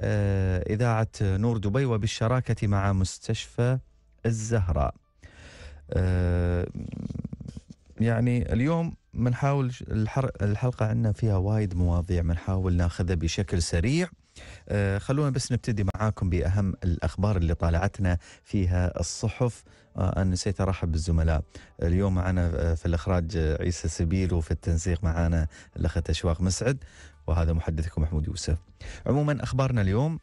آه، إذاعة نور دبي وبالشراكة مع مستشفى الزهراء آه، يعني اليوم بنحاول الحلقة عندنا فيها وايد مواضيع بنحاول ناخذها بشكل سريع آه، خلونا بس نبتدي معاكم بأهم الأخبار اللي طالعتنا فيها الصحف آه، أنا نسيت أرحب بالزملاء اليوم معنا آه، في الإخراج آه، عيسى سبيل وفي التنسيق معنا الأخ أشواق مسعد وهذا محدثكم محمود يوسف عموما أخبارنا اليوم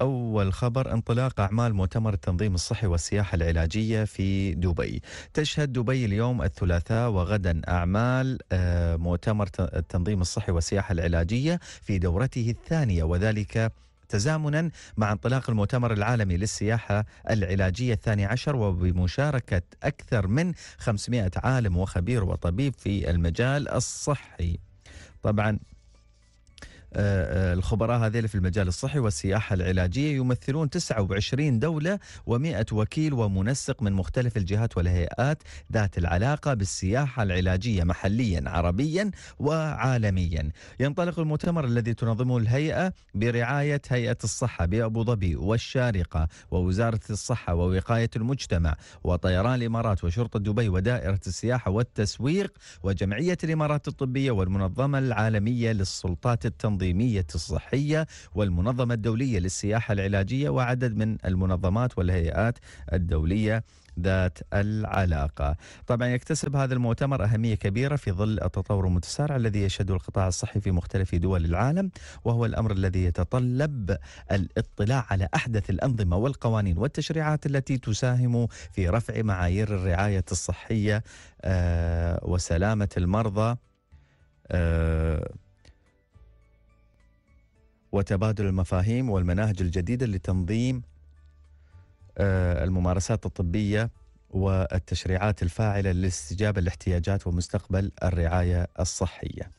أول خبر انطلاق أعمال مؤتمر التنظيم الصحي والسياحة العلاجية في دبي تشهد دبي اليوم الثلاثاء وغدا أعمال مؤتمر التنظيم الصحي والسياحة العلاجية في دورته الثانية وذلك تزامنا مع انطلاق المؤتمر العالمي للسياحة العلاجية الثاني عشر وبمشاركة أكثر من 500 عالم وخبير وطبيب في المجال الصحي طبعا الخبراء هذيل في المجال الصحي والسياحة العلاجية يمثلون 29 دولة و100 وكيل ومنسق من مختلف الجهات والهيئات ذات العلاقة بالسياحة العلاجية محليا عربيا وعالميا ينطلق المؤتمر الذي تنظمه الهيئة برعاية هيئة الصحة بأبو ظبي والشارقة ووزارة الصحة ووقاية المجتمع وطيران الإمارات وشرطة دبي ودائرة السياحة والتسويق وجمعية الإمارات الطبية والمنظمة العالمية للسلطات التنظيمية التنظيمية الصحية والمنظمة الدولية للسياحة العلاجية وعدد من المنظمات والهيئات الدولية ذات العلاقة طبعا يكتسب هذا المؤتمر أهمية كبيرة في ظل التطور المتسارع الذي يشهده القطاع الصحي في مختلف دول العالم وهو الأمر الذي يتطلب الاطلاع على أحدث الأنظمة والقوانين والتشريعات التي تساهم في رفع معايير الرعاية الصحية آه، وسلامة المرضى آه، وتبادل المفاهيم والمناهج الجديدة لتنظيم آه، الممارسات الطبية والتشريعات الفاعلة للاستجابة لاحتياجات ومستقبل الرعاية الصحية.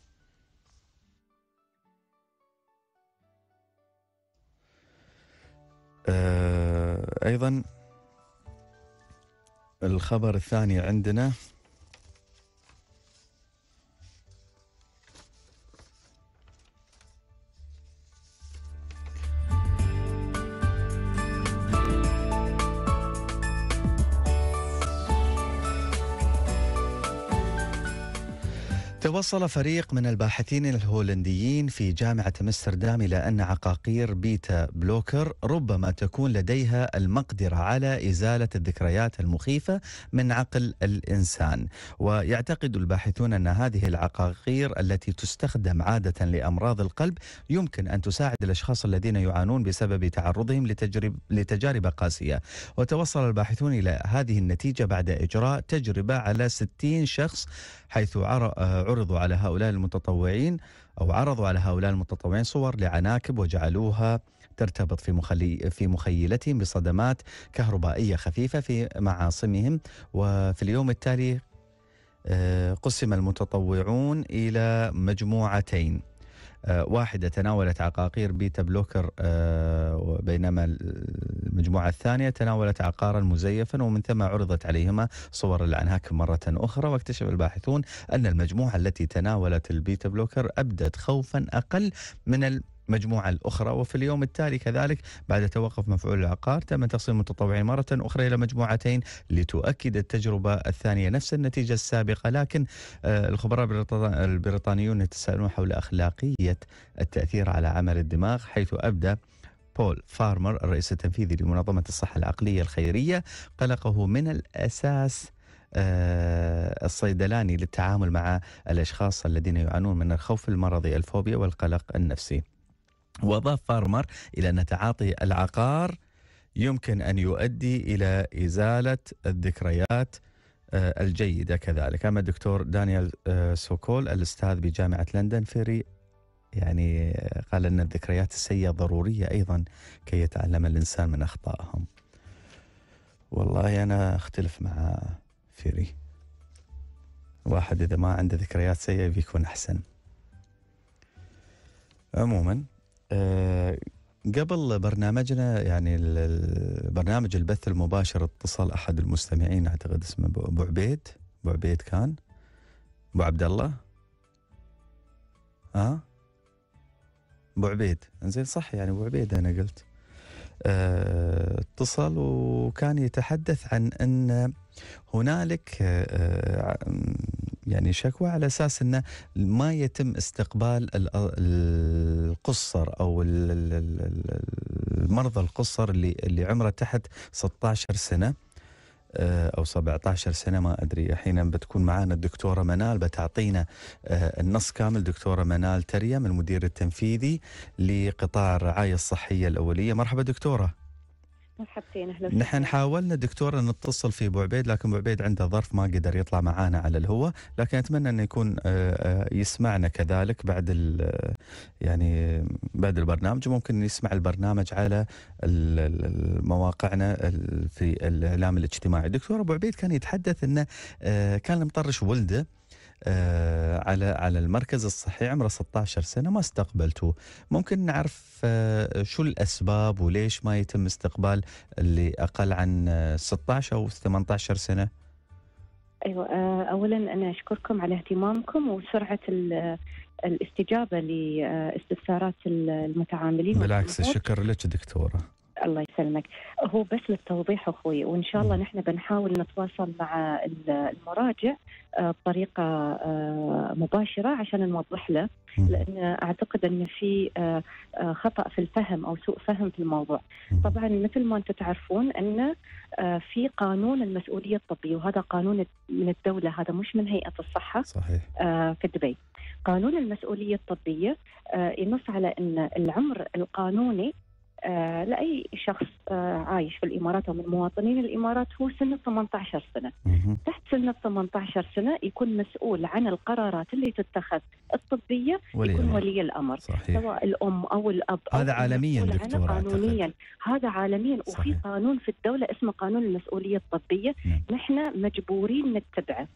آه، أيضا الخبر الثاني عندنا توصل فريق من الباحثين الهولنديين في جامعة امستردام إلى أن عقاقير بيتا بلوكر ربما تكون لديها المقدرة على إزالة الذكريات المخيفة من عقل الإنسان ويعتقد الباحثون أن هذه العقاقير التي تستخدم عادة لأمراض القلب يمكن أن تساعد الأشخاص الذين يعانون بسبب تعرضهم لتجرب لتجارب قاسية وتوصل الباحثون إلى هذه النتيجة بعد إجراء تجربة على 60 شخص حيث عرضوا على هؤلاء المتطوعين او عرضوا على هؤلاء المتطوعين صور لعناكب وجعلوها ترتبط في مخلي في مخيلتهم بصدمات كهربائيه خفيفه في معاصمهم وفي اليوم التالي آه، قسم المتطوعون الى مجموعتين آه، واحدة تناولت عقاقير بيتا بلوكر آه، بينما المجموعة الثانية تناولت عقارا مزيفا ومن ثم عرضت عليهما صور العناك مرة أخرى واكتشف الباحثون أن المجموعة التي تناولت البيتا بلوكر أبدت خوفا أقل من المجموعة الأخرى وفي اليوم التالي كذلك بعد توقف مفعول العقار تم تفصيل المتطوعين مرة أخرى إلى مجموعتين لتؤكد التجربة الثانية نفس النتيجة السابقة لكن آه، الخبراء البريطانيون يتساءلون حول أخلاقية التأثير على عمل الدماغ حيث أبدى بول فارمر الرئيس التنفيذي لمنظمة الصحة العقلية الخيرية قلقه من الأساس آه، الصيدلاني للتعامل مع الأشخاص الذين يعانون من الخوف المرضي الفوبيا والقلق النفسي وأضاف فارمر إلى أن تعاطي العقار يمكن أن يؤدي إلى إزالة الذكريات آه، الجيدة كذلك أما الدكتور دانيال آه، سوكول الأستاذ بجامعة لندن فيري يعني آه، قال أن الذكريات السيئة ضرورية أيضا كي يتعلم الإنسان من أخطائهم والله أنا أختلف مع فيري واحد إذا ما عنده ذكريات سيئة بيكون أحسن عموما آه، قبل برنامجنا يعني برنامج البث المباشر اتصل احد المستمعين اعتقد اسمه ابو عبيد ابو عبيد كان ابو عبد الله ها ابو عبيد زين صح يعني ابو عبيد انا قلت آه، اتصل وكان يتحدث عن ان هنالك آه، آه، يعني شكوى على اساس انه ما يتم استقبال القصر او المرضى القصر اللي اللي عمره تحت 16 سنه آه، او 17 سنه ما ادري الحين بتكون معنا الدكتوره منال بتعطينا النص كامل دكتوره منال تريم المدير التنفيذي لقطاع الرعايه الصحيه الاوليه مرحبا دكتوره مرحبتين اهلا نحن حاولنا دكتوره نتصل في ابو عبيد لكن ابو عبيد عنده ظرف ما قدر يطلع معانا على الهواء لكن اتمنى انه يكون آه، آه، يسمعنا كذلك بعد آه، يعني بعد البرنامج وممكن يسمع البرنامج على مواقعنا في الاعلام الاجتماعي دكتور ابو عبيد كان يتحدث انه كان مطرش ولده آه، على على المركز الصحي عمره 16 سنه ما استقبلته ممكن نعرف آه، شو الاسباب وليش ما يتم استقبال اللي اقل عن 16 آه، او 18 سنه ايوه اولا انا اشكركم على اهتمامكم وسرعه الاستجابه لاستفسارات المتعاملين بالعكس الشكر لك دكتوره الله يسلمك هو بس للتوضيح اخوي وان شاء الله نحن بنحاول نتواصل مع المراجع آه، بطريقه آه، مباشره عشان نوضح له لان اعتقد ان في آه، خطا في الفهم او سوء فهم في الموضوع طبعا مثل ما انتم تعرفون ان في قانون المسؤوليه الطبيه وهذا قانون من الدوله هذا مش من هيئه الصحه صحيح. في دبي قانون المسؤوليه الطبيه ينص على ان العمر القانوني آه، لاي شخص آه، عايش في الامارات او من مواطنين الامارات هو سن 18 سنه. تحت سن 18 سنه يكون مسؤول عن القرارات اللي تتخذ الطبيه ولي يكون ولي الامر صحيح. سواء الام او الاب هذا أو عالميا دكتور قانونيا هذا عالميا وفي قانون في الدوله اسمه قانون المسؤوليه الطبيه نعم. نحن مجبورين نتبعه.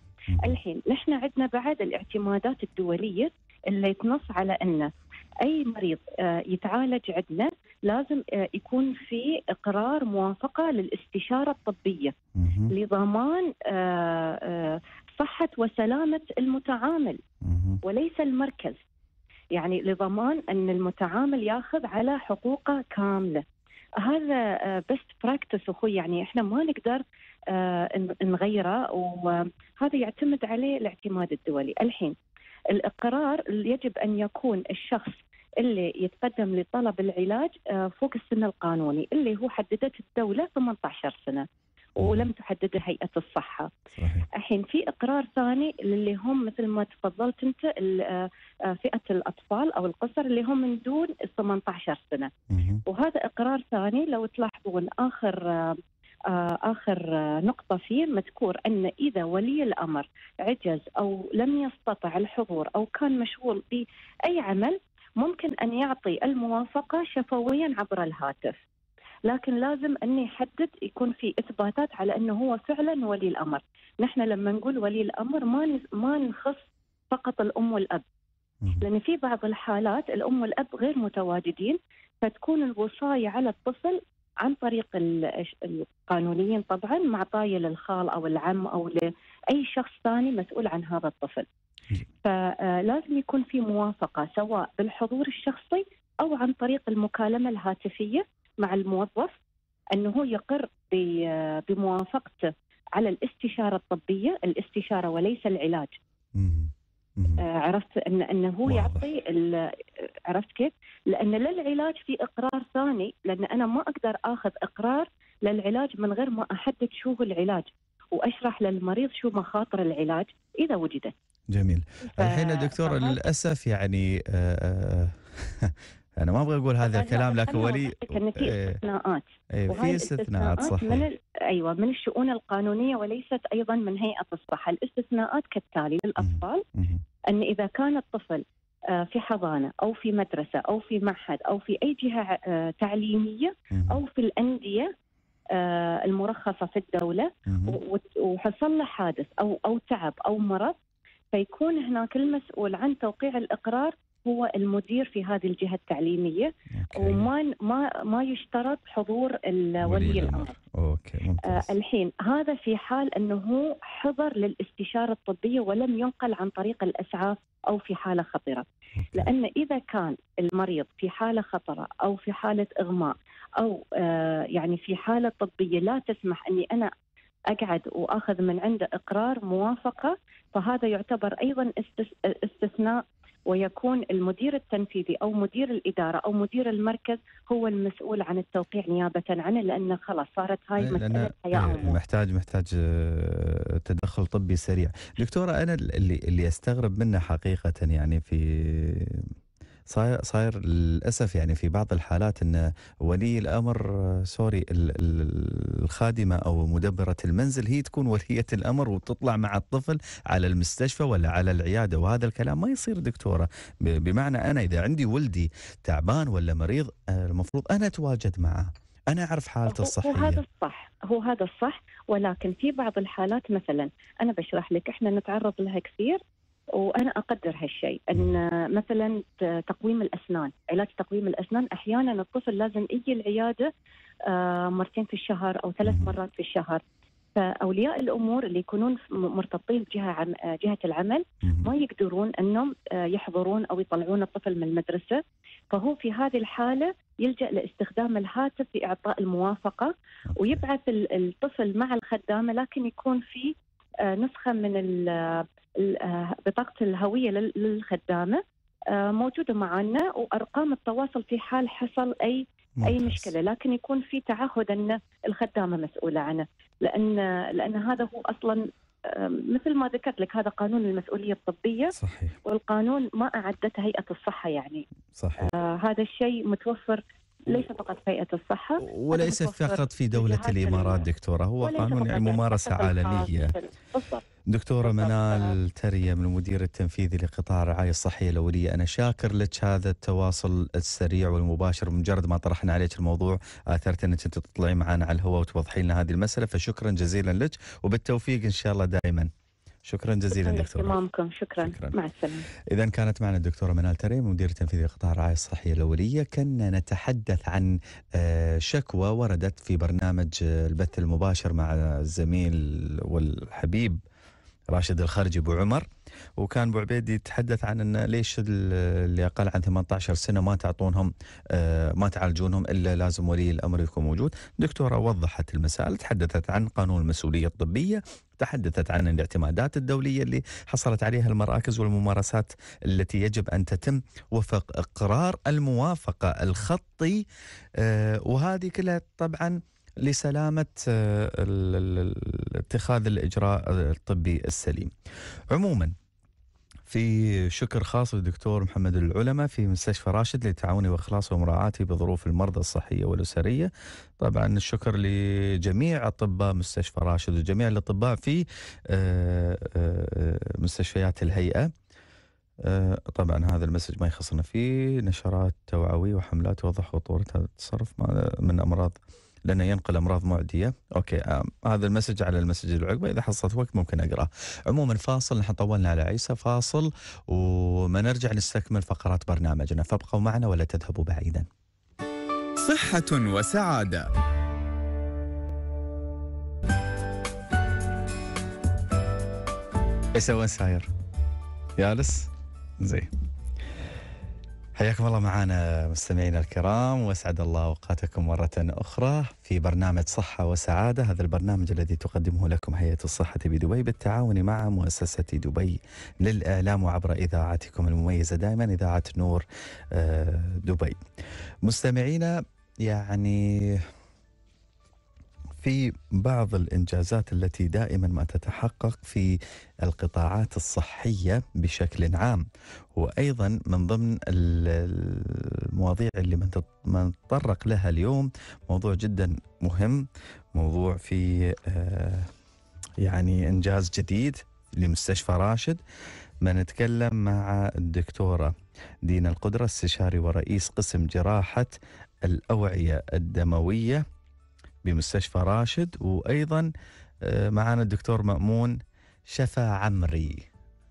الحين نحن عندنا بعد الاعتمادات الدوليه اللي تنص على انه اي مريض آه، يتعالج عندنا لازم آه، يكون في اقرار موافقه للاستشاره الطبيه لضمان آه، صحه وسلامه المتعامل وليس المركز يعني لضمان ان المتعامل ياخذ على حقوقه كامله هذا بيست براكتس اخوي يعني احنا ما نقدر نغيره وهذا يعتمد عليه الاعتماد الدولي الحين الاقرار يجب ان يكون الشخص اللي يتقدم لطلب العلاج آه، فوق السن القانوني اللي هو حددته الدولة 18 سنة ولم تحدده هيئة الصحة صحيح. الحين في إقرار ثاني للي هم مثل ما تفضلت أنت آه، فئة الأطفال أو القصر اللي هم من دون 18 سنة وهذا إقرار ثاني لو تلاحظون آخر آه، آخر نقطة فيه مذكور أن إذا ولي الأمر عجز أو لم يستطع الحضور أو كان مشغول بأي عمل ممكن أن يعطي الموافقة شفويا عبر الهاتف لكن لازم أن يحدد يكون في إثباتات على أنه هو فعلا ولي الأمر نحن لما نقول ولي الأمر ما ما نخص فقط الأم والأب لأن في بعض الحالات الأم والأب غير متواجدين فتكون الوصاية على الطفل عن طريق القانونيين طبعا معطاية للخال أو العم أو لأي شخص ثاني مسؤول عن هذا الطفل فلازم يكون في موافقه سواء بالحضور الشخصي او عن طريق المكالمه الهاتفيه مع الموظف انه هو يقر بموافقته على الاستشاره الطبيه، الاستشاره وليس العلاج. آه، عرفت ان انه هو يعطي عرفت كيف؟ لان للعلاج في اقرار ثاني لان انا ما اقدر اخذ اقرار للعلاج من غير ما احدد شو هو العلاج واشرح للمريض شو مخاطر العلاج اذا وجدت. جميل الحين الحين دكتور للاسف يعني آه آه, آه، انا ما ابغى اقول هذا الكلام لكن ولي في إيه. استثناءات ايه في استثناءات صحيح من ايوه من الشؤون القانونيه وليست ايضا من هيئه الصحه، الاستثناءات كالتالي للاطفال ان اذا كان الطفل آه، في حضانه او في مدرسه او في معهد او في اي جهه آه، تعليميه او في الانديه المرخصه في الدوله وحصل له حادث او او تعب او مرض فيكون هناك المسؤول عن توقيع الإقرار هو المدير في هذه الجهة التعليمية أوكي. وما ما ما يشترط حضور ولي الأمر أوكي. ممتاز. آه الحين هذا في حال أنه حضر للاستشارة الطبية ولم ينقل عن طريق الأسعاف أو في حالة خطرة أوكي. لأن إذا كان المريض في حالة خطرة أو في حالة إغماء أو آه يعني في حالة طبية لا تسمح أني أنا اقعد واخذ من عنده اقرار موافقه فهذا يعتبر ايضا استثناء ويكون المدير التنفيذي او مدير الاداره او مدير المركز هو المسؤول عن التوقيع نيابه عنه لان خلاص صارت هاي إيه، مساله حياه إيه، محتاج محتاج آه، تدخل طبي سريع دكتوره انا اللي اللي استغرب منه حقيقه يعني في صاير صاير للاسف يعني في بعض الحالات ان ولي الامر سوري الخادمه او مدبره المنزل هي تكون وليه الامر وتطلع مع الطفل على المستشفى ولا على العياده وهذا الكلام ما يصير دكتوره بمعنى انا اذا عندي ولدي تعبان ولا مريض آه، المفروض انا اتواجد معه انا اعرف حالته الصحيه هو هذا الصح هو هذا الصح ولكن في بعض الحالات مثلا انا بشرح لك احنا نتعرض لها كثير وانا اقدر هالشيء ان مثلا تقويم الاسنان علاج تقويم الاسنان احيانا الطفل لازم يجي العياده آه، مرتين في الشهر او ثلاث مرات في الشهر فاولياء الامور اللي يكونون مرتبطين بجهه عم... آه، جهه العمل ما يقدرون انهم آه، يحضرون او يطلعون الطفل من المدرسه فهو في هذه الحاله يلجا لاستخدام الهاتف لاعطاء الموافقه ويبعث الطفل مع الخدامه لكن يكون في نسخه من آه، بطاقه الهويه للخدامه آه، موجوده معنا وارقام التواصل في حال حصل اي ممتاز. اي مشكله لكن يكون في تعهد ان الخدامه مسؤوله عنه لان لان هذا هو اصلا آه، مثل ما ذكرت لك هذا قانون المسؤوليه الطبيه صحيح. والقانون ما اعدته هيئه الصحه يعني صحيح. آه هذا الشيء متوفر ليس فقط في هيئه الصحه وليس فقط في دوله الامارات دكتوره هو قانون ممارسه عالميه بالضبط دكتورة منال ترية من المدير التنفيذي لقطاع الرعاية الصحية الأولية أنا شاكر لك هذا التواصل السريع والمباشر مجرد ما طرحنا عليك الموضوع آثرت أنك أنت تطلعي معنا على الهواء وتوضحي لنا هذه المسألة فشكرا جزيلا لك وبالتوفيق إن شاء الله دائما شكرا جزيلا دكتور اهتمامكم شكرا. شكرا مع السلامه اذا كانت معنا الدكتوره منال تريم مدير تنفيذي قطاع الرعايه الصحيه الاوليه كنا نتحدث عن آه، شكوى وردت في برنامج آه، البث المباشر مع الزميل والحبيب راشد الخرجي ابو عمر وكان ابو عبيد يتحدث عن انه ليش اللي اقل عن 18 سنه ما تعطونهم آه، ما تعالجونهم الا لازم ولي الامر يكون موجود، دكتوره وضحت المسائل، تحدثت عن قانون المسؤوليه الطبيه، تحدثت عن الاعتمادات الدوليه اللي حصلت عليها المراكز والممارسات التي يجب ان تتم وفق اقرار الموافقه الخطي آه، وهذه كلها طبعا لسلامه آه، اتخاذ الاجراء الطبي السليم. عموما في شكر خاص للدكتور محمد العلمة في مستشفى راشد لتعاونه وإخلاصه ومراعاته بظروف المرضى الصحية والأسرية طبعا الشكر لجميع أطباء مستشفى راشد وجميع الأطباء في آه، آه، مستشفيات الهيئة طبعا هذا المسج ما يخصنا فيه نشرات توعوية وحملات توضح خطورة هذا التصرف من أمراض لانه ينقل امراض معديه اوكي آه هذا المسج على المسج اللي عقبه اذا حصلت وقت ممكن اقراه عموما فاصل نحن طولنا على عيسى فاصل وما نرجع نستكمل فقرات برنامجنا فابقوا معنا ولا تذهبوا بعيدا صحه وسعاده ايش وين ساير؟ جالس؟ زين حياكم الله معنا مستمعينا الكرام واسعد الله اوقاتكم مره اخرى في برنامج صحه وسعاده هذا البرنامج الذي تقدمه لكم هيئه الصحه بدبي بالتعاون مع مؤسسه دبي للاعلام وعبر اذاعتكم المميزه دائما اذاعه نور آه، دبي. مستمعينا يعني في بعض الانجازات التي دائما ما تتحقق في القطاعات الصحيه بشكل عام وايضا من ضمن المواضيع اللي ما نتطرق لها اليوم موضوع جدا مهم موضوع في آه، يعني انجاز جديد لمستشفى راشد بنتكلم مع الدكتورة دينا القدرة استشاري ورئيس قسم جراحة الأوعية الدموية بمستشفى راشد وايضا آه، معنا الدكتور مامون شفا عمري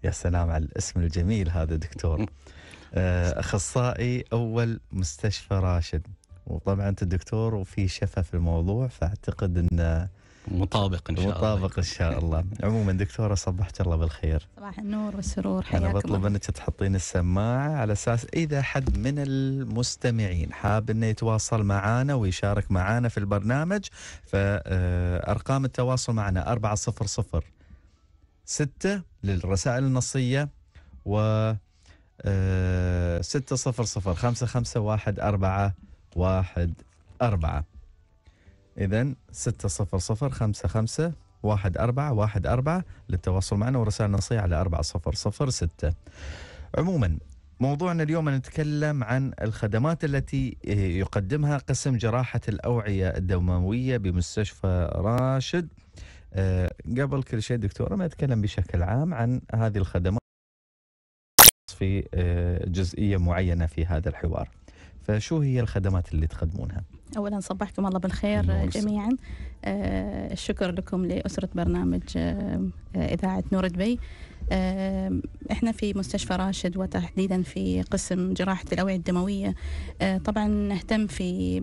يا سلام على الاسم الجميل هذا دكتور آه، اخصائي اول مستشفى راشد وطبعا انت دكتور وفي شفا في الموضوع فاعتقد ان مطابق ان شاء مطابق الله مطابق ان شاء الله عموما دكتوره صبحت الله بالخير صباح النور والسرور حياك انا بطلب منك تحطين السماعه على اساس اذا حد من المستمعين حاب انه يتواصل معنا ويشارك معنا في البرنامج فارقام التواصل معنا 400 6 للرسائل النصيه و 600 آه، خمسة خمسة واحد أربعة واحد أربعة إذا 60055 1414 للتواصل معنا ورسائل نصية على 4006 عموما موضوعنا اليوم نتكلم عن الخدمات التي يقدمها قسم جراحة الأوعية الدموية بمستشفى راشد آه، قبل كل شيء دكتورة ما أتكلم بشكل عام عن هذه الخدمات في آه، جزئية معينة في هذا الحوار فشو هي الخدمات اللي تقدمونها؟ اولا صباحكم الله بالخير جميعا آه، الشكر لكم لاسره برنامج آه، اذاعه نور دبي آه، احنا في مستشفى راشد وتحديدا في قسم جراحه الاوعيه الدمويه طبعا نهتم في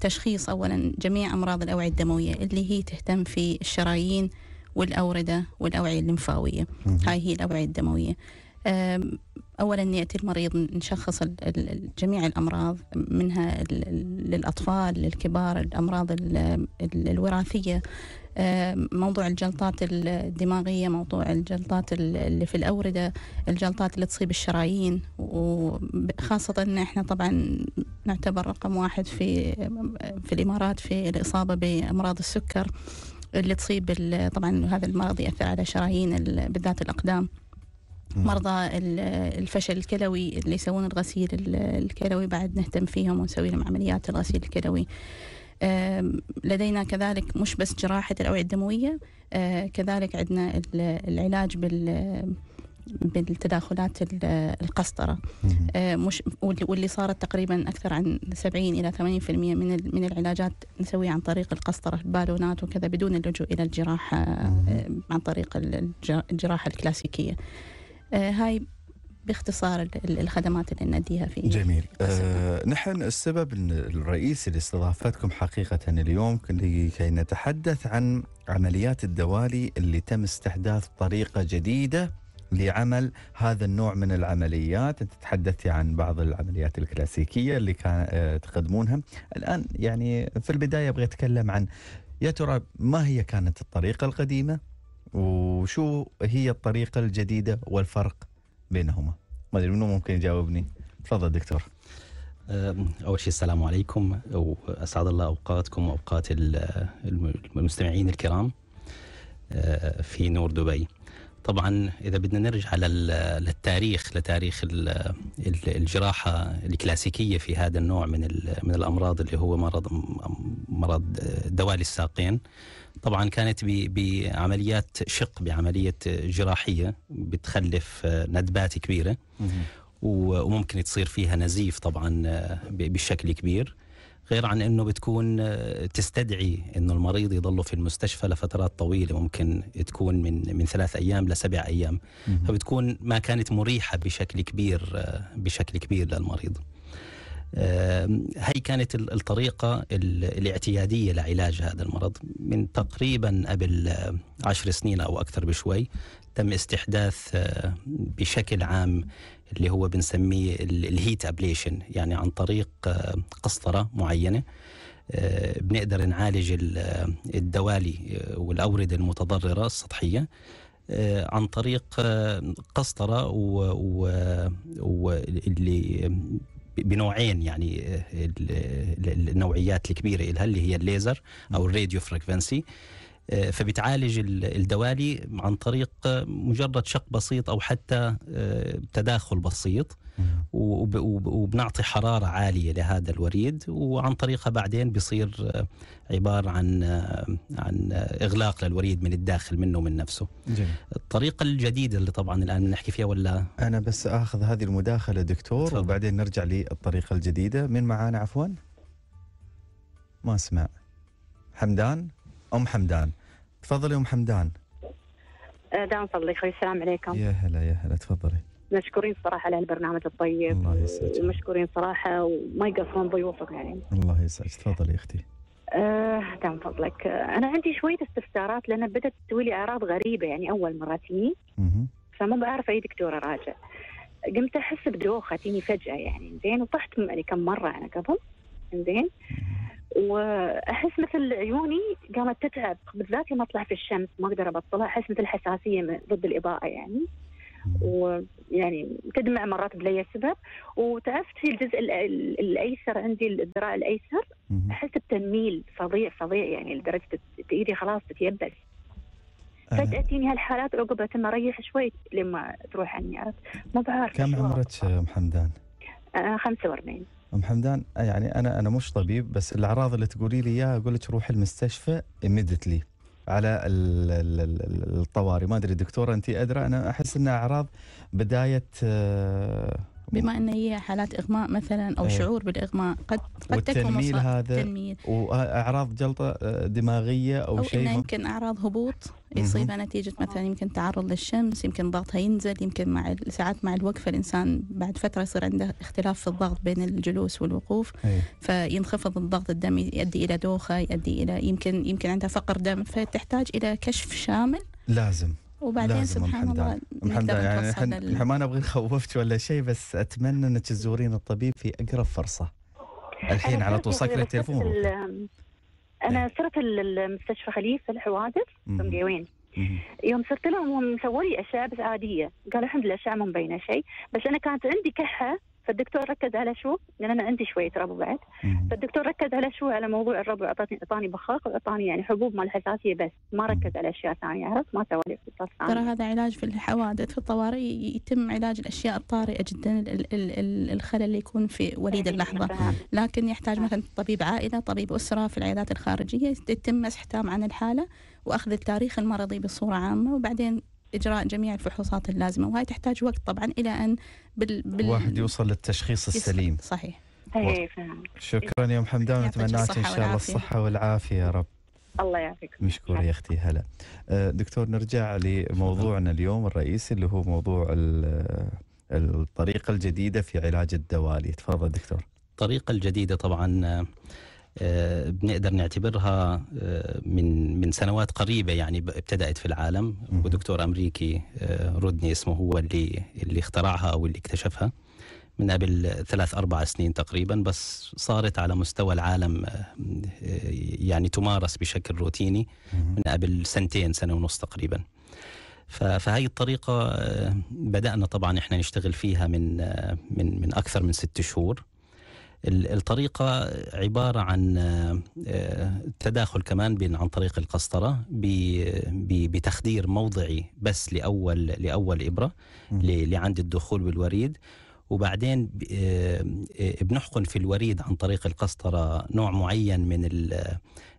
تشخيص اولا جميع امراض الاوعيه الدمويه اللي هي تهتم في الشرايين والاورده والاوعيه الليمفاويه هاي هي الاوعيه الدمويه اولا ياتي المريض نشخص جميع الامراض منها للاطفال للكبار الامراض الوراثيه موضوع الجلطات الدماغية موضوع الجلطات اللي في الأوردة الجلطات اللي تصيب الشرايين وخاصة أن إحنا طبعا نعتبر رقم واحد في, في الإمارات في الإصابة بأمراض السكر اللي تصيب طبعا هذا المرض يأثر على شرايين بالذات الأقدام مرضى الفشل الكلوي اللي يسوون الغسيل الكلوي بعد نهتم فيهم ونسوي لهم عمليات الغسيل الكلوي لدينا كذلك مش بس جراحة الأوعية الدموية آه، كذلك عندنا العلاج بال بالتداخلات القسطرة آه، مش واللي صارت تقريبا أكثر عن 70 إلى 80% من من العلاجات نسويها عن طريق القسطرة البالونات وكذا بدون اللجوء إلى الجراحة آه، عن طريق الجراحة الكلاسيكية. آه، هاي باختصار الخدمات اللي نديها في جميل في آه نحن السبب الرئيسي لاستضافتكم حقيقة اليوم لكي نتحدث عن عمليات الدوالي اللي تم استحداث طريقة جديدة لعمل هذا النوع من العمليات انت تحدثتي عن بعض العمليات الكلاسيكيه اللي كان آه، تقدمونها الان يعني في البدايه ابغى اتكلم عن يا ترى ما هي كانت الطريقه القديمه وشو هي الطريقة الجديدة والفرق بينهما ما أدري منو ممكن يجاوبني تفضل دكتور أول شيء السلام عليكم وأسعد الله أوقاتكم وأوقات المستمعين الكرام أه، في نور دبي طبعا إذا بدنا نرجع للتاريخ لتاريخ الجراحة الكلاسيكية في هذا النوع من من الأمراض اللي هو مرض مرض دوالي الساقين طبعا كانت بعمليات شق بعمليه جراحيه بتخلف آه، ندبات كبيره وممكن تصير فيها نزيف طبعا آه، بشكل كبير غير عن انه بتكون آه، تستدعي انه المريض يضله في المستشفى لفترات طويله ممكن تكون من من ثلاث ايام لسبع ايام فبتكون ما كانت مريحه بشكل كبير بشكل كبير للمريض. هي كانت الطريقة الاعتيادية لعلاج هذا المرض من تقريبا قبل عشر سنين أو أكثر بشوي تم استحداث بشكل عام اللي هو بنسميه الهيت ابليشن يعني عن طريق قسطرة معينة بنقدر نعالج الدوالي آه، والأوردة المتضررة السطحية آه، عن طريق قسطرة واللي بنوعين يعني آه، آه، النوعيات الكبيره لها اللي هي الليزر او الراديو فريكفنسي آه، فبتعالج الدوالي عن طريق آه، مجرد شق بسيط او حتى آه، تداخل بسيط وبنعطي حراره عاليه لهذا الوريد وعن طريقها بعدين بيصير عباره عن عن اغلاق للوريد من الداخل منه ومن نفسه. جميل. الطريقه الجديده اللي طبعا الان بنحكي فيها ولا انا بس اخذ هذه المداخله دكتور طبعا. وبعدين نرجع للطريقه الجديده، من معانا عفوا؟ ما اسمع حمدان ام حمدان تفضلي ام حمدان أه، دام فضلك خوي السلام عليكم يا هلا يا هلا تفضلي مشكورين صراحة على البرنامج الطيب الله يسعدك مشكورين صراحة وما يقصرون ضيوفك يعني الله يسعدك تفضلي يا اختي آه دام فضلك انا عندي شويه استفسارات لان بدات تسوي لي اعراض غريبه يعني اول مره تجيني فما بعرف اي دكتورة راجع قمت احس بدوخه تجيني فجاه يعني زين وطحت يعني كم مره انا قبل زين واحس مثل عيوني قامت تتعب بالذات لما اطلع في الشمس ما اقدر ابطلها احس مثل حساسيه ضد الاضاءه يعني ويعني تدمع مرات بلاي سبب وتعبت في الجزء الايسر عندي الذراع الايسر احس بتنميل فظيع فظيع يعني لدرجه ايدي خلاص تتيبس فجأة تجيني هالحالات عقب أتم أريح شوي لما تروح عني عرفت ما بعرف كم عمرك آه، محمدان؟ آه 45 ام حمدان يعني انا انا مش طبيب بس الاعراض اللي تقولي لي اياها اقول لك روحي المستشفى immediately على الطوارئ ما ادري دكتوره انت ادرى انا احس انها اعراض بدايه آه، بما ان هي حالات اغماء مثلا او أيه. شعور بالاغماء قد قد تكون هذا تنميل. واعراض جلطه آه، دماغيه او, أو شيء يمكن اعراض هبوط يصيبها نتيجه مثلا يمكن تعرض للشمس يمكن ضغطها ينزل يمكن مع ساعات مع الوقفه الانسان بعد فتره يصير عنده اختلاف في الضغط بين الجلوس والوقوف أيه. فينخفض الضغط الدم يؤدي الى دوخه يؤدي الى يمكن يمكن عندها فقر دم فتحتاج الى كشف شامل لازم وبعدين سبحان الله الحمد لله يعني احنا ما نبغى نخوفك ولا شيء بس اتمنى انك تزورين الطبيب في اقرب فرصه الحين على طول سكر التليفون انا نعم. صرت المستشفى خليفه الحوادث في مقيوين يوم صرت لهم هم سووا لي اشعه بس عاديه قالوا الحمد لله الاشعه ما مبينه شيء بس انا كانت عندي كحه فالدكتور ركز على شو؟ لان يعني انا عندي شويه ربو بعد فالدكتور ركز على شو؟ على موضوع الربو اعطاني اعطاني بخاخ واعطاني يعني حبوب مال حساسيه بس ما ركز على اشياء ثانيه عرفت؟ ما سوى لي ثانيه ترى هذا علاج في الحوادث في الطوارئ يتم علاج الاشياء الطارئه جدا الخلل اللي يكون في وليد اللحظه لكن يحتاج مثلا طبيب عائله، طبيب اسره في العيادات الخارجيه يتم تام عن الحاله واخذ التاريخ المرضي بصوره عامه وبعدين اجراء جميع الفحوصات اللازمه وهي تحتاج وقت طبعا الى ان بال, بال... الواحد يوصل للتشخيص السليم صحيح إيه، و... شكرا يا ام حمدان نتمنى لك ان شاء الله الصحه والعافيه يا رب الله يعافيك مشكور يا اختي هلا أه، دكتور نرجع لموضوعنا اليوم الرئيسي اللي هو موضوع الطريقه الجديده في علاج الدوالي تفضل دكتور الطريقه الجديده طبعا آه، بنقدر نعتبرها آه، من من سنوات قريبه يعني ابتدات في العالم ودكتور امريكي آه، رودني اسمه هو اللي اللي اخترعها او اللي اكتشفها من قبل ثلاث أربع سنين تقريبا بس صارت على مستوى العالم يعني تمارس بشكل روتيني من قبل سنتين سنة ونص تقريبا فهي الطريقة بدأنا طبعا احنا نشتغل فيها من من من أكثر من ست شهور الطريقة عبارة عن آه، تداخل كمان بين عن طريق القسطرة بتخدير موضعي بس لأول لأول إبرة لعند الدخول بالوريد وبعدين آه، بنحقن في الوريد عن طريق القسطرة نوع معين من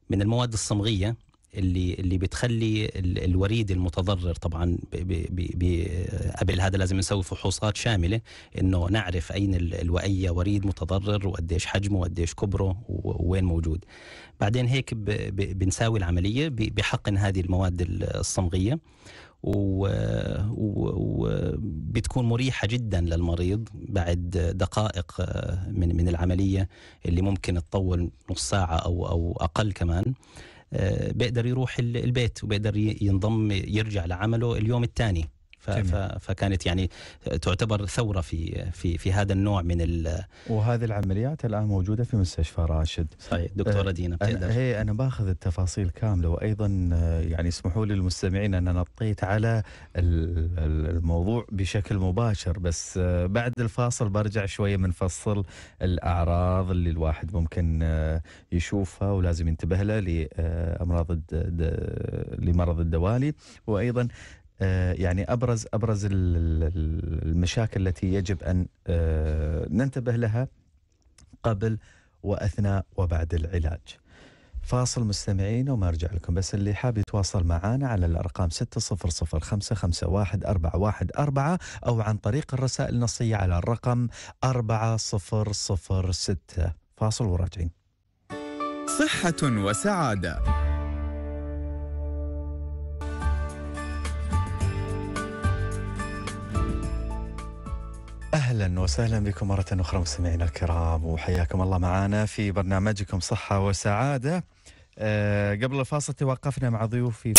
من المواد الصمغية اللي اللي بتخلي الوريد المتضرر طبعا قبل هذا لازم نسوي فحوصات شامله انه نعرف اين واي وريد متضرر وقديش حجمه وقديش كبره ووين موجود بعدين هيك بنساوي العمليه بحقن هذه المواد الصمغيه وبتكون مريحه جدا للمريض بعد دقائق آه، من من العمليه اللي ممكن تطول نص ساعه او او اقل كمان آه، بيقدر يروح البيت وبيقدر ينضم يرجع لعمله اليوم الثاني فكانت يعني تعتبر ثوره في في في هذا النوع من وهذه العمليات الان موجوده في مستشفى راشد صحيح دكتوره آه، دينا بتقدر هي انا باخذ التفاصيل كامله وايضا آه، يعني اسمحوا لي المستمعين ان نطيت على الموضوع بشكل مباشر بس آه، بعد الفاصل برجع شويه فصل الاعراض اللي الواحد ممكن يشوفها ولازم ينتبه لها لامراض لمرض الدوالي وايضا آه، يعني ابرز ابرز المشاكل التي يجب ان آه، ننتبه لها قبل واثناء وبعد العلاج. فاصل مستمعين وما ارجع لكم بس اللي حاب يتواصل معنا على الارقام 6005541 او عن طريق الرسائل النصيه على الرقم 4006 فاصل وراجعين. صحة وسعادة اهلا وسهلا بكم مره اخرى مستمعينا الكرام وحياكم الله معنا في برنامجكم صحه وسعاده آه، قبل الفاصل توقفنا مع ضيوفي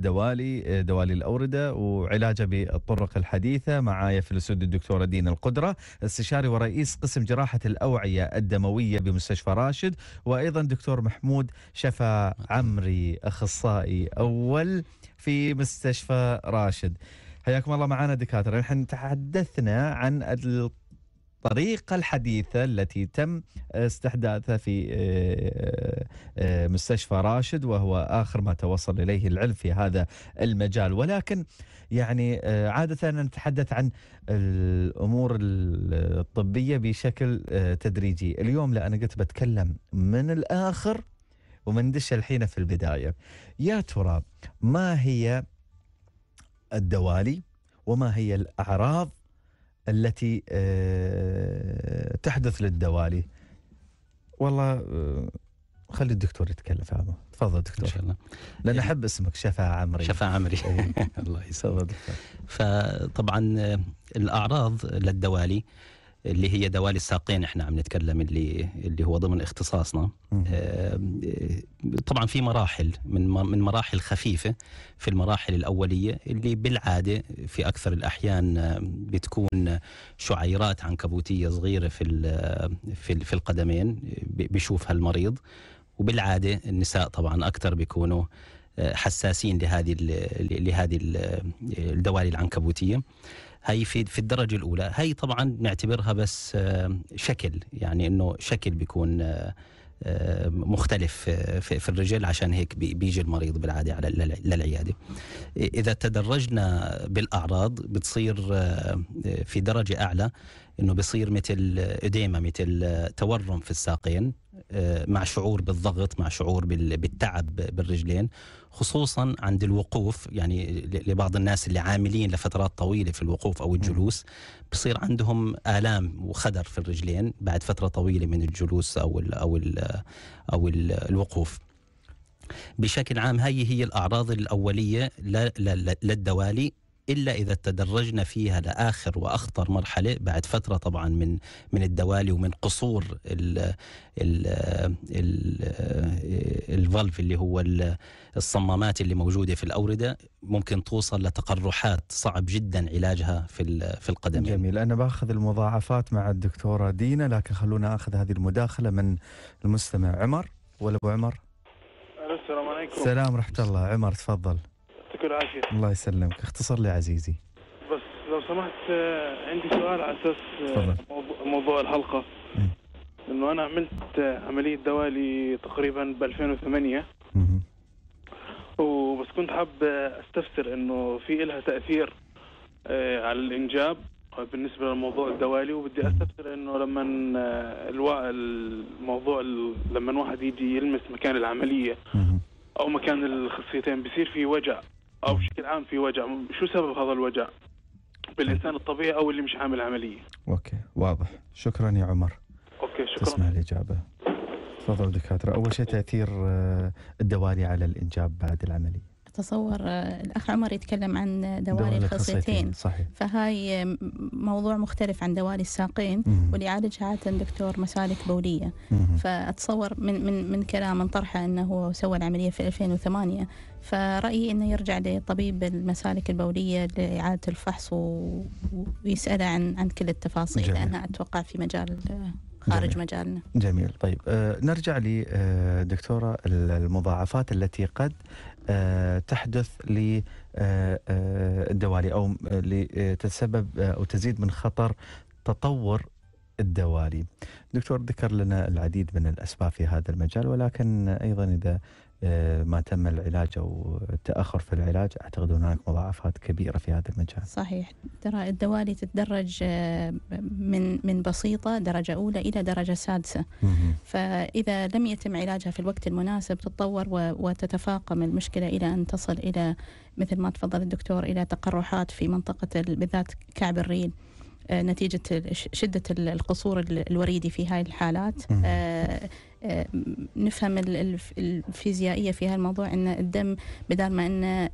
دوالي آه، دوالي الاورده وعلاجه بالطرق الحديثه معايا في الاستوديو الدكتوره دين القدره استشاري ورئيس قسم جراحه الاوعيه الدمويه بمستشفى راشد وايضا دكتور محمود شفا عمري اخصائي اول في مستشفى راشد. حياكم الله معنا دكاتره نحن تحدثنا عن الطريقة الحديثة التي تم استحداثها في آه، آه، مستشفى راشد وهو آخر ما توصل إليه العلم في هذا المجال ولكن يعني آه، عادة نتحدث عن الأمور الطبية بشكل تدريجي اليوم لا أنا قلت بتكلم من الآخر ومندش الحين في البداية يا ترى ما هي الدوالي وما هي الأعراض التي آه، تحدث للدوالي والله آه، خلي الدكتور يتكلم فاهمه تفضل دكتور ان شاء الله لان إيه. احب اسمك شفاء عمري شفاء عمري إيه. الله يسلمك فطبعا آه، الاعراض للدوالي اللي هي دوالي الساقين احنا عم نتكلم اللي اللي هو ضمن اختصاصنا آه، طبعا في مراحل من من مراحل خفيفه في المراحل الاوليه اللي بالعاده في اكثر الاحيان بتكون شعيرات عنكبوتيه صغيره في في في القدمين بشوفها المريض وبالعاده النساء طبعا اكثر بيكونوا آه، حساسين لهذه لهذه الدوالي العنكبوتيه هي في في الدرجه الاولى هي طبعا نعتبرها بس آه، شكل يعني انه شكل بيكون آه، آه، مختلف في الرجل عشان هيك بيجي المريض بالعاده على للعياده اذا تدرجنا بالاعراض بتصير في درجه اعلى انه بصير مثل اديمه مثل تورم في الساقين مع شعور بالضغط مع شعور بالتعب بالرجلين خصوصا عند الوقوف يعني لبعض الناس اللي عاملين لفترات طويله في الوقوف او الجلوس بصير عندهم الام وخدر في الرجلين بعد فتره طويله من الجلوس او الـ او الـ او الـ الوقوف بشكل عام هي هي الاعراض الاوليه للدوالي الا اذا تدرجنا فيها لاخر واخطر مرحله بعد فتره طبعا من من الدوالي ومن قصور ال ال الفالف اللي هو الصمامات اللي موجوده في الاورده ممكن توصل لتقرحات صعب جدا علاجها في في القدمين. جميل انا باخذ المضاعفات مع الدكتوره دينا لكن خلونا اخذ هذه المداخله من المستمع عمر ولا ابو عمر؟ السلام عليكم. السلام ورحمه الله عمر تفضل. يعطيك العافية الله يسلمك اختصر لي عزيزي بس لو سمحت آه، عندي سؤال على أساس آه، فضل. موضوع الحلقة انه انا عملت آه، عمليه دوالي تقريبا ب 2008 وبس كنت حاب استفسر انه في لها تاثير على الانجاب بالنسبه لموضوع الدوالي وبدي استفسر انه لما الموضوع لما واحد يجي يلمس مكان العمليه او مكان الخصيتين بصير في وجع او بشكل عام في وجع شو سبب هذا الوجع بالانسان الطبيعي او اللي مش عامل عمليه اوكي واضح شكرا يا عمر اوكي شكرا تسمع الاجابه تفضل دكاتره اول شيء تاثير آه، الدوالي على الانجاب بعد العمليه أتصور آه، الأخ عمر يتكلم عن دوالي الخصيتين صحيح. فهاي موضوع مختلف عن دوالي الساقين واللي يعالجها عادة دكتور مسالك بولية فأتصور من, من, من كلام من طرحه أنه سوى العملية في 2008 فرأيي أنه يرجع لطبيب المسالك البولية لإعادة الفحص ويسأله عن, عن كل التفاصيل لأنها أتوقع في مجال آه، خارج جميل. مجالنا جميل طيب آه نرجع لدكتورة آه، المضاعفات التي قد آه تحدث للدوالي آه، آه، أو لتتسبب أو تزيد من خطر تطور الدوالي دكتور ذكر لنا العديد من الأسباب في هذا المجال ولكن أيضا إذا آه، ما تم العلاج او التاخر في العلاج اعتقد هناك مضاعفات كبيره في هذا المجال. صحيح ترى الدوالي تتدرج آه، من من بسيطه درجه اولى الى درجه سادسه. فاذا لم يتم علاجها في الوقت المناسب تتطور وتتفاقم المشكله الى ان تصل الى مثل ما تفضل الدكتور الى تقرحات في منطقه بالذات كعب الريل. آه، نتيجة شدة القصور الوريدي في هذه الحالات آه، آه، نفهم الفيزيائية في هذا الموضوع أن الدم بدل ما أنه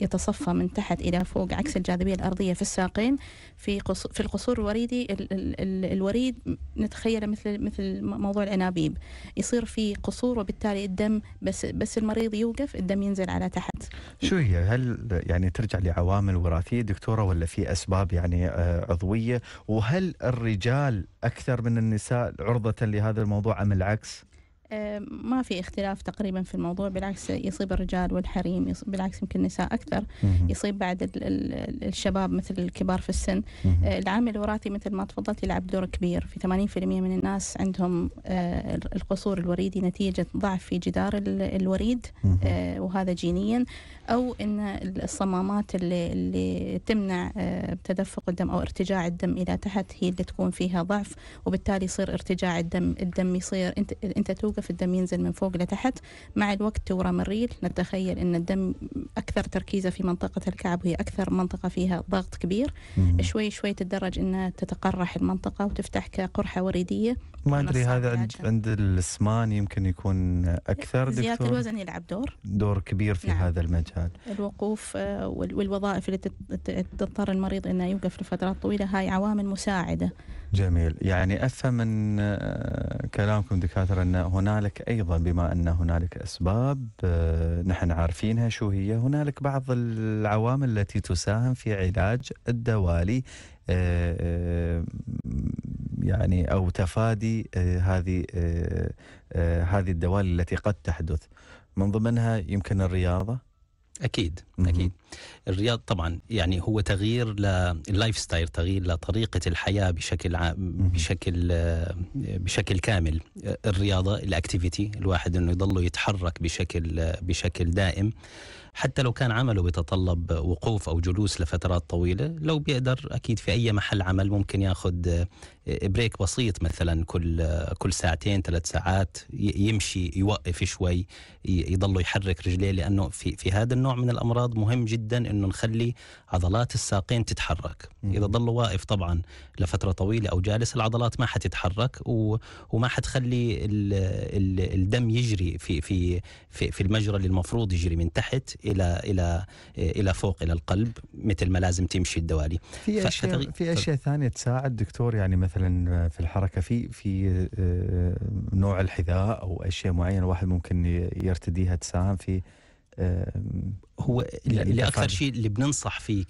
يتصفى من تحت إلى فوق عكس الجاذبية الأرضية في الساقين في في القصور الوريدي ال... ال... الوريد نتخيله مثل مثل موضوع الأنابيب يصير في قصور وبالتالي الدم بس بس المريض يوقف الدم ينزل على تحت شو هي هل يعني ترجع لعوامل وراثية دكتورة ولا في أسباب يعني آه، عضوية وهل الرجال أكثر من النساء عرضة لهذا الموضوع أم العكس؟ آه، ما في اختلاف تقريبا في الموضوع بالعكس يصيب الرجال والحريم بالعكس يمكن النساء اكثر يصيب بعد الشباب مثل الكبار في السن آه، العامل الوراثي مثل ما تفضلت يلعب دور كبير في 80% من الناس عندهم آه، القصور الوريدي نتيجه ضعف في جدار الوريد وهذا جينيا او ان الصمامات اللي, اللي تمنع تدفق الدم او ارتجاع الدم الى تحت هي اللي تكون فيها ضعف وبالتالي يصير ارتجاع الدم الدم يصير انت انت توقف منسف الدم ينزل من فوق لتحت مع الوقت تورم الريل نتخيل أن الدم أكثر تركيزه في منطقة الكعب وهي أكثر منطقة فيها ضغط كبير مم. شوي شوي تتدرج أنها تتقرح المنطقة وتفتح كقرحة وريدية ما أدري هذا عند, عند يمكن يكون أكثر زيادة الوزن يلعب دور دور كبير في نعم. هذا المجال الوقوف آه، والوظائف اللي تضطر المريض أنه يوقف لفترات طويلة هاي عوامل مساعدة جميل يعني أفهم من آه، كلامكم دكاترة أن هناك هنالك ايضا بما ان هنالك اسباب آه، نحن عارفينها شو هي هنالك بعض العوامل التي تساهم في علاج الدوالي آه، آه، يعني او تفادي هذه هذه الدوالي التي قد تحدث من ضمنها يمكن الرياضه اكيد اكيد الرياض طبعا يعني هو تغيير لللايف ستايل تغيير لطريقه الحياه بشكل عام بشكل آه، بشكل كامل آه، الرياضه الاكتيفيتي الواحد انه يضل يتحرك بشكل آه، بشكل دائم حتى لو كان عمله بيتطلب وقوف او جلوس لفترات طويله لو بيقدر اكيد في اي محل عمل ممكن ياخذ بريك بسيط مثلا كل كل ساعتين ثلاث ساعات يمشي يوقف شوي يضل يحرك رجليه لانه في في هذا النوع من الامراض مهم جدا جدا انه نخلي عضلات الساقين تتحرك اذا ضل واقف طبعا لفتره طويله او جالس العضلات ما حتتحرك وما حتخلي الدم يجري في في في, في المجرى اللي المفروض يجري من تحت الى الى الى فوق الى القلب مثل ما لازم تمشي الدوالي في اشياء في اشياء ثانيه تساعد دكتور يعني مثلا في الحركه في في آه، نوع الحذاء او اشياء معينه الواحد ممكن يرتديها تساهم في هو اللي يعني اكثر شيء اللي بننصح فيه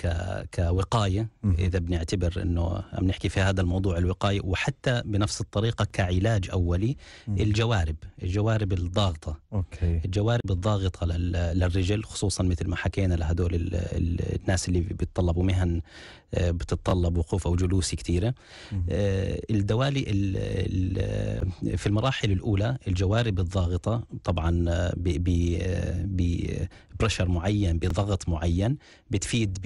كوقايه اذا بنعتبر انه بنحكي في هذا الموضوع الوقايه وحتى بنفس الطريقه كعلاج اولي الجوارب الجوارب الضاغطه اوكي الجوارب الضاغطه للرجل خصوصا مثل ما حكينا لهدول الناس اللي بيتطلبوا مهن آه، بتتطلب وقوف او جلوس كثيره آه، الدوالي آه، في المراحل الاولى الجوارب الضاغطه طبعا ب معين بضغط معين بتفيد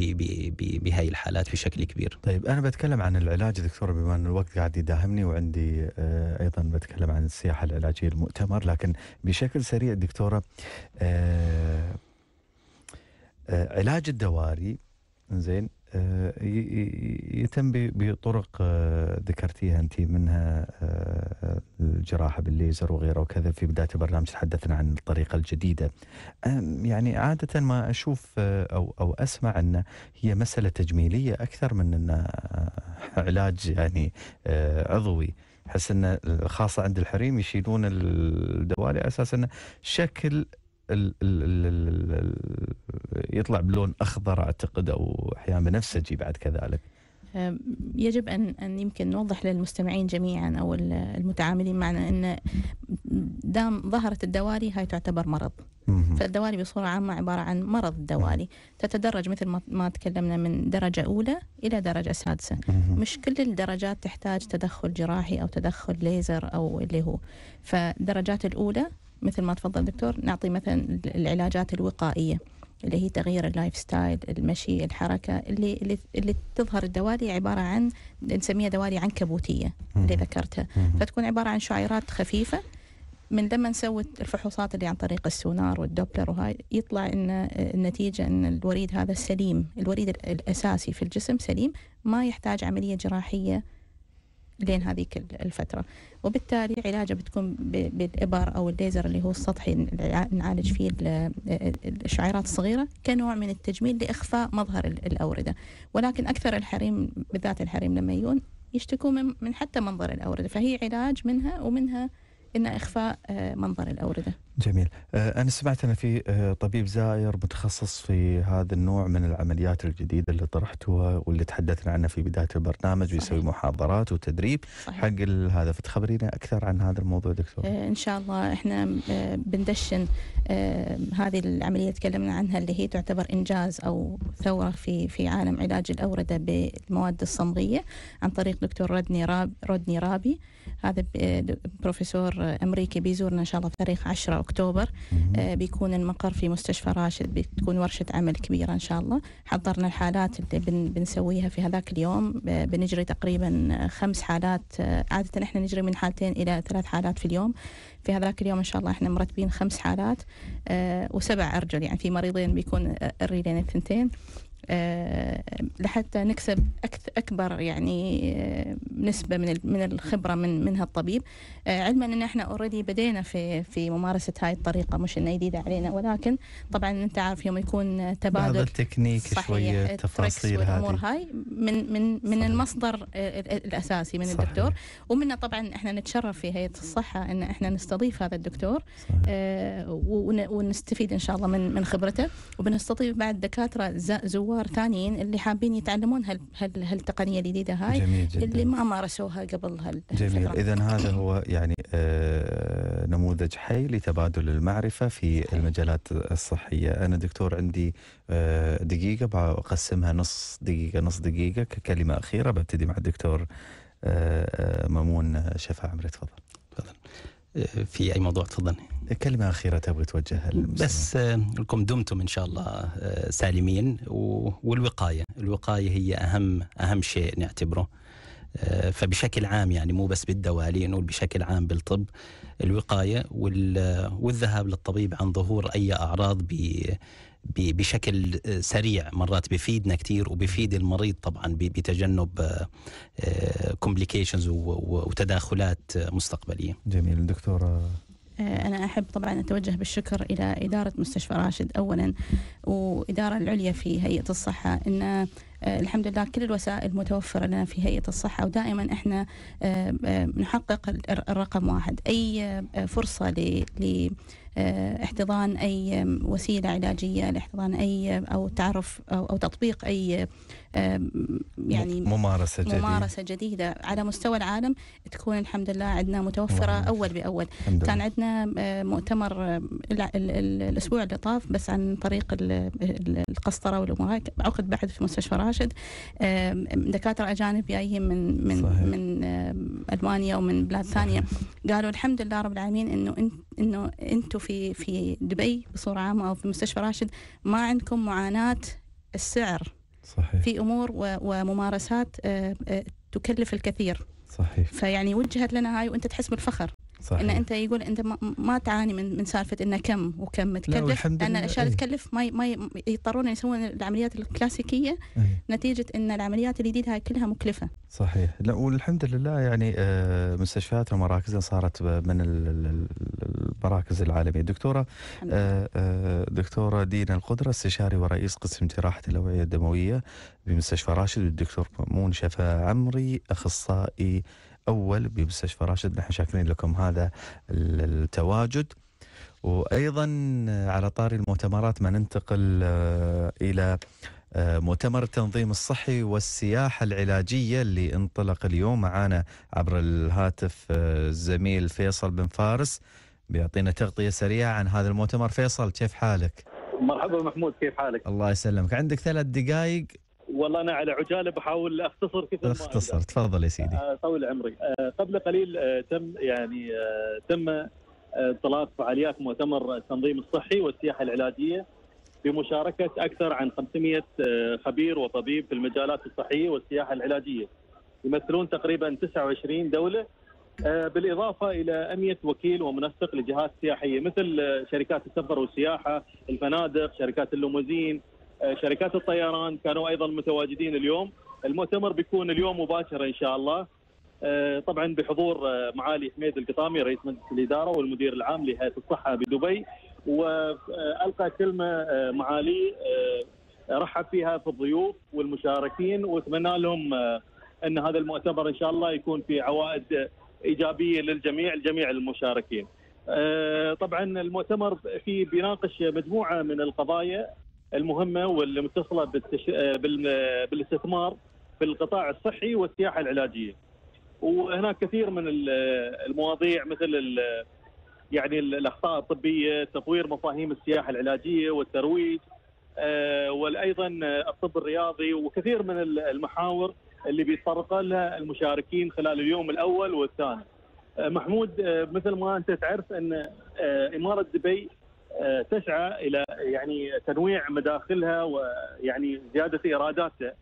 بهاي الحالات بشكل كبير طيب انا بتكلم عن العلاج دكتور بما ان الوقت قاعد يداهمني وعندي ايضا بتكلم عن السياحه العلاجيه المؤتمر لكن بشكل سريع دكتوره علاج الدواري زين آه، يتم بطرق آه، ذكرتيها انت منها آه، الجراحه بالليزر وغيره وكذا في بدايه البرنامج تحدثنا عن الطريقه الجديده يعني عاده ما اشوف او او اسمع ان هي مساله تجميليه اكثر من ان علاج يعني عضوي احس ان خاصه عند الحريم يشيلون الدوالي على اساس انه شكل ال ال ال ال يطلع بلون اخضر اعتقد او احيانا بنفسجي بعد كذلك يجب ان ان يمكن نوضح للمستمعين جميعا او المتعاملين معنا ان دام ظهرت الدوالي هاي تعتبر مرض فالدوالي بصوره عامه عباره عن مرض الدوالي تتدرج مثل ما تكلمنا من درجه اولى الى درجه سادسه مش كل الدرجات تحتاج تدخل جراحي او تدخل ليزر او اللي هو فالدرجات الاولى مثل ما تفضل دكتور نعطي مثلا العلاجات الوقائيه اللي هي تغيير اللايف ستايل المشي الحركه اللي اللي, اللي تظهر الدوالي عباره عن نسميها دوالي عنكبوتيه اللي ذكرتها فتكون عباره عن شعيرات خفيفه من لما نسوي الفحوصات اللي عن طريق السونار والدوبلر وهاي يطلع ان النتيجه ان الوريد هذا سليم الوريد الاساسي في الجسم سليم ما يحتاج عمليه جراحيه لين هذيك الفترة وبالتالي علاجه بتكون بالإبر أو الليزر اللي هو السطحي نعالج فيه الشعيرات الصغيرة كنوع من التجميل لإخفاء مظهر الأوردة ولكن أكثر الحريم بالذات الحريم لما يجون يشتكون من حتى منظر الأوردة فهي علاج منها ومنها إن إخفاء آه، منظر الأوردة جميل آه، أنا سمعت أن في آه، طبيب زائر متخصص في هذا النوع من العمليات الجديدة اللي طرحتوها واللي تحدثنا عنها في بداية البرنامج ويسوي محاضرات وتدريب حق هذا فتخبرينا أكثر عن هذا الموضوع دكتور آه، إن شاء الله إحنا بندشن هذه العملية تكلمنا عنها اللي هي تعتبر إنجاز أو ثورة في في عالم علاج الأوردة بالمواد الصمغية عن طريق دكتور رودني راب رودني رابي هذا بروفيسور أمريكي بيزورنا إن شاء الله في تاريخ 10 أكتوبر آه، بيكون المقر في مستشفى راشد بتكون ورشة عمل كبيرة إن شاء الله حضرنا الحالات اللي بن بنسويها في هذاك اليوم آه، بنجري تقريبا آه، خمس حالات عادة إحنا نجري من حالتين إلى ثلاث حالات في اليوم في هذاك اليوم إن شاء الله إحنا مرتبين خمس حالات وسبع أرجل يعني في مريضين بيكون الرجلين الثنتين آه، لحتى نكسب اكبر يعني آه، نسبه من من الخبره من من هالطبيب آه، علما ان احنا اوريدي بدينا في في ممارسه هاي الطريقه مش انها جديده علينا ولكن طبعا انت عارف يوم يكون تبادل بعض التكنيك شويه تفاصيل هذه هاي من من من صحيح. المصدر الاساسي من صحيح. الدكتور ومنا طبعا احنا نتشرف في هيئه الصحه ان احنا نستضيف هذا الدكتور صحيح. ونستفيد ان شاء الله من من خبرته وبنستضيف بعد دكاتره زوار زوار ثانيين اللي حابين يتعلمون هال هال هالتقنيه الجديده هاي جميل جدا. اللي ما مارسوها قبل هال جميل اذا هذا هو يعني آه نموذج حي لتبادل المعرفه في المجالات الصحيه انا دكتور عندي آه دقيقه بقسمها نص دقيقه نص دقيقه ككلمه اخيره ببتدي مع الدكتور آه, آه، مامون شفاعه عمري تفضل تفضل في اي موضوع تفضل كلمه اخيره تبغي توجهها بس آه، لكم دمتم ان شاء الله آه، سالمين والوقايه الوقايه هي اهم اهم شيء نعتبره آه، فبشكل عام يعني مو بس بالدوالي نقول بشكل عام بالطب الوقايه والذهاب للطبيب عن ظهور اي اعراض بشكل آه، سريع مرات بفيدنا كثير وبفيد المريض طبعا بتجنب كومبليكيشنز آه، آه، وتداخلات مستقبليه. جميل دكتوره أنا أحب طبعا أتوجه بالشكر إلى إدارة مستشفى راشد أولا وإدارة العليا في هيئة الصحة أن الحمد لله كل الوسائل متوفرة لنا في هيئة الصحة ودائما احنا نحقق الرقم واحد أي فرصة ل آه، احتضان اي وسيله علاجيه لاحتضان اي آه، او تعرف او, تطبيق اي آه، يعني ممارسه جديده ممارسه جديده على مستوى العالم تكون الحمد لله عندنا متوفره مم. اول باول كان عندنا مؤتمر الاسبوع اللي طاف بس عن طريق القسطره والامراء عقد بعد في مستشفى راشد دكاتره اجانب جايين من من صحيح. من المانيا ومن بلاد ثانيه قالوا الحمد لله رب العالمين انه انه انتم في في دبي بصوره عامه او في مستشفى راشد ما عندكم معاناه السعر صحيح. في امور وممارسات آه، آه، تكلف الكثير صحيح فيعني وجهت لنا هاي وانت تحس بالفخر صحيح. ان انت يقول انت ما, تعاني من من سالفه انه كم وكم تكلف لا لان الاشياء اللي إيه. تكلف ما ما يضطرون يسوون العمليات الكلاسيكيه أي. نتيجه ان العمليات الجديده هاي كلها مكلفه. صحيح لا والحمد لله يعني آه، مستشفياتنا ومراكزنا صارت من المراكز العالميه. دكتوره آه، آه، دكتوره دينا القدره استشاري ورئيس قسم جراحه الاوعيه الدمويه بمستشفى راشد والدكتور مون شفا عمري اخصائي الاول بمستشفى راشد نحن شاكرين لكم هذا التواجد وايضا على طاري المؤتمرات ما ننتقل آه، الى آه، مؤتمر التنظيم الصحي والسياحة العلاجية اللي انطلق اليوم معانا عبر الهاتف آه، الزميل فيصل بن فارس بيعطينا تغطية سريعة عن هذا المؤتمر فيصل كيف حالك؟ مرحبا محمود كيف حالك؟ الله يسلمك عندك ثلاث دقائق والله انا على عجاله بحاول اختصر كثر اختصر تفضل يا سيدي آه، طول عمري آه، قبل قليل آه، تم يعني تم انطلاق فعاليات مؤتمر التنظيم الصحي والسياحه العلاجيه بمشاركه اكثر عن 500 خبير وطبيب في المجالات الصحيه والسياحه العلاجيه يمثلون تقريبا 29 دوله بالاضافه الى 100 وكيل ومنسق لجهات سياحيه مثل شركات السفر والسياحه، الفنادق، شركات اللوموزين، آه، شركات الطيران كانوا ايضا متواجدين اليوم المؤتمر بيكون اليوم مباشره ان شاء الله آه، طبعا بحضور آه، معالي حميد القطامي رئيس مجلس الاداره والمدير العام لهيئه الصحه بدبي والقى كلمه معالي رحب فيها في الضيوف والمشاركين واتمنى لهم ان هذا المؤتمر ان شاء الله يكون في عوائد ايجابيه للجميع لجميع المشاركين. طبعا المؤتمر فيه بيناقش مجموعه من القضايا المهمه والمتصله بالتش... آه، بالاستثمار في القطاع الصحي والسياحه العلاجيه. وهناك كثير من المواضيع مثل يعني الاخطاء الطبيه، تطوير مفاهيم السياحه العلاجيه والترويج آه، وايضا الطب الرياضي وكثير من المحاور اللي بيتطرق لها المشاركين خلال اليوم الاول والثاني. آه، محمود مثل ما انت تعرف ان اماره دبي آه، تسعى الى يعني تنويع مداخلها ويعني زياده ايراداتها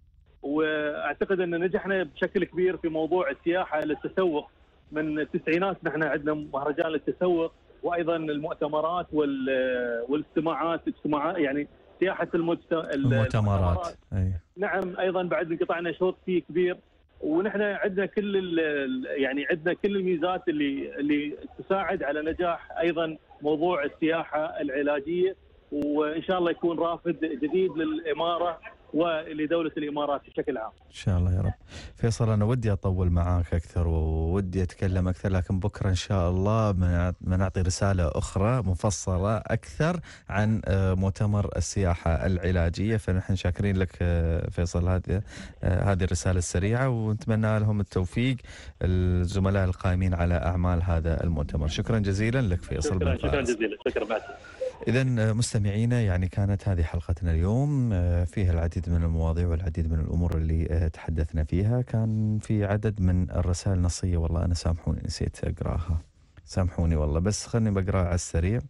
واعتقد ان نجحنا بشكل كبير في موضوع السياحه للتسوق من التسعينات نحن عندنا مهرجان للتسوق وايضا المؤتمرات والاجتماعات اجتماعات يعني سياحه المجتمع المؤتمرات أي. نعم ايضا بعد انقطعنا شوط فيه كبير ونحن عندنا كل يعني عندنا كل الميزات اللي اللي تساعد على نجاح ايضا موضوع السياحه العلاجيه وان شاء الله يكون رافد جديد للاماره ولدولة الإمارات بشكل عام إن شاء الله يا رب فيصل أنا ودي أطول معاك أكثر وودي أتكلم أكثر لكن بكرة إن شاء الله بنعطي رسالة أخرى مفصلة أكثر عن آه، مؤتمر السياحة العلاجية فنحن شاكرين لك آه، فيصل هذه آه، هذه الرسالة السريعة ونتمنى لهم التوفيق الزملاء القائمين على أعمال هذا المؤتمر شكرا جزيلا لك فيصل شكرا, شكرا جزيلا شكرا بعد إذا آه، مستمعينا يعني كانت هذه حلقتنا اليوم آه، فيها العديد من المواضيع والعديد من الأمور اللي آه، تحدثنا فيها كان في عدد من الرسائل النصية والله أنا سامحوني نسيت أقراها سامحوني والله بس خلني بقراها على السريع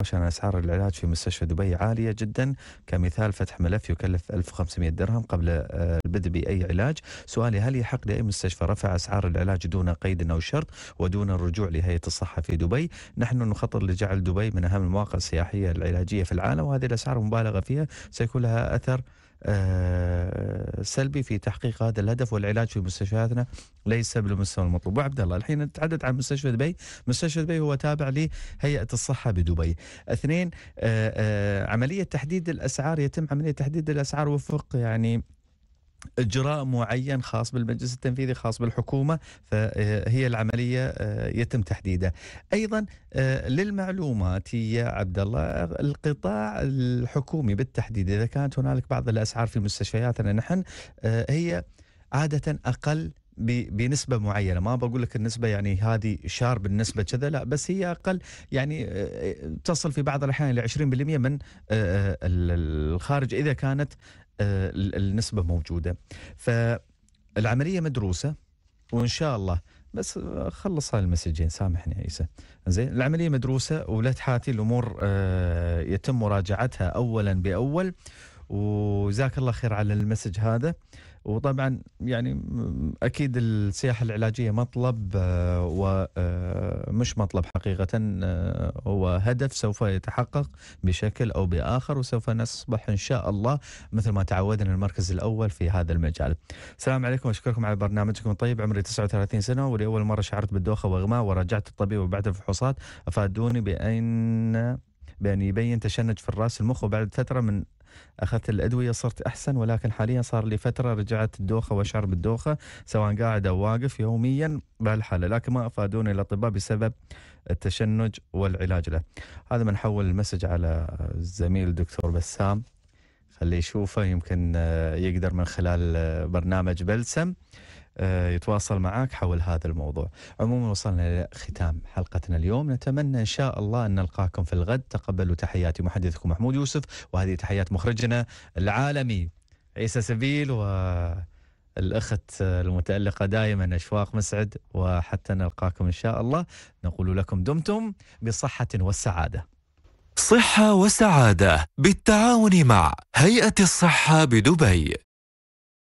عشان أسعار العلاج في مستشفى دبي عالية جدا كمثال فتح ملف يكلف 1500 درهم قبل آه، البدء بأي علاج سؤالي هل يحق لأي مستشفى رفع أسعار العلاج دون قيد أو شرط ودون الرجوع لهيئة الصحة في دبي نحن نخطط لجعل دبي من أهم المواقع السياحية العلاجية في العالم وهذه الأسعار مبالغة فيها سيكون لها أثر آه، سلبي في تحقيق هذا الهدف والعلاج في مستشفياتنا ليس بالمستوى المطلوب وعبد الله الحين نتحدث عن مستشفى دبي مستشفى دبي هو تابع لهيئة الصحة بدبي اثنين آه، آه، عملية تحديد الأسعار يتم عملية تحديد الأسعار وفق يعني اجراء معين خاص بالمجلس التنفيذي خاص بالحكومه فهي العمليه آه، يتم تحديده. ايضا آه، للمعلومات يا عبد الله القطاع الحكومي بالتحديد اذا كانت هنالك بعض الاسعار في مستشفياتنا نحن آه، هي عاده اقل بنسبة معينة ما بقول لك النسبة يعني هذه شار بالنسبة كذا لا بس هي أقل يعني تصل في بعض الأحيان إلى 20% من الخارج إذا كانت آه، النسبة موجودة فالعملية مدروسة وإن شاء الله بس خلص هاي المسجين سامحني عيسى زين العمليه مدروسه ولا تحاتي الامور آه، يتم مراجعتها اولا باول وجزاك الله خير على المسج هذا وطبعا يعني اكيد السياحه العلاجيه مطلب آه، ومش آه، مطلب حقيقه آه، هو هدف سوف يتحقق بشكل او باخر وسوف نصبح ان شاء الله مثل ما تعودنا المركز الاول في هذا المجال. السلام عليكم واشكركم على برنامجكم الطيب عمري 39 سنه ولاول مره شعرت بالدوخه واغماء ورجعت الطبيب وبعد الفحوصات افادوني بان بأن يبين تشنج في الرأس المخ وبعد فترة من اخذت الادويه صرت احسن ولكن حاليا صار لي فتره رجعت الدوخه واشعر بالدوخه سواء قاعد او واقف يوميا بهالحاله لكن ما افادوني الاطباء بسبب التشنج والعلاج له. هذا بنحول المسج على الزميل الدكتور بسام خليه يشوفه يمكن آه، يقدر من خلال آه، برنامج بلسم. آه، يتواصل معك حول هذا الموضوع عموما وصلنا لختام حلقتنا اليوم نتمنى إن شاء الله أن نلقاكم في الغد تقبلوا تحياتي محدثكم محمود يوسف وهذه تحيات مخرجنا العالمي عيسى سبيل و الأخت المتألقة دائما أشواق مسعد وحتى نلقاكم إن شاء الله نقول لكم دمتم بصحة وسعادة صحة وسعادة بالتعاون مع هيئة الصحة بدبي